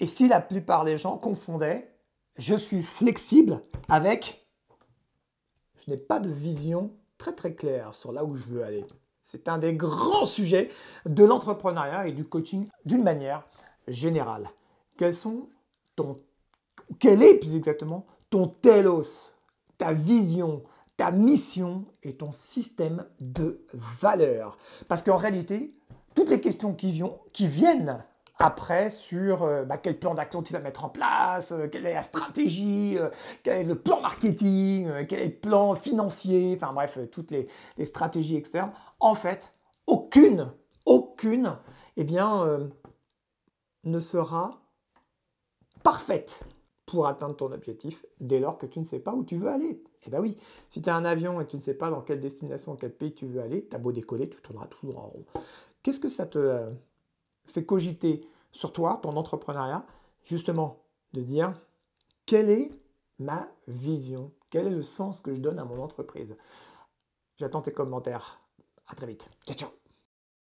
Et si la plupart des gens confondaient je suis flexible avec je n'ai pas de vision très très claire sur là où je veux aller. C'est un des grands sujets de l'entrepreneuriat et du coaching d'une manière générale. Quels sont ton quel est plus exactement ton telos, ta vision, ta mission et ton système de valeur Parce qu'en réalité, toutes les questions qui, viennent après sur euh, bah, quel plan d'action tu vas mettre en place, euh, quelle est la stratégie, euh, quel est le plan marketing, quel est le plan financier, enfin bref, toutes les, stratégies externes. En fait, aucune, aucune, eh bien, ne sera parfaite pour atteindre ton objectif dès lors que tu ne sais pas où tu veux aller. Eh bien oui, si tu as un avion et que tu ne sais pas dans quelle destination, quel pays tu veux aller, tu as beau décoller, tu tourneras toujours en rond. Qu'est-ce que ça te, fait cogiter sur toi, ton entrepreneuriat, justement, de se dire quelle est ma vision, quel est le sens que je donne à mon entreprise. J'attends tes commentaires. À très vite. Ciao, ciao.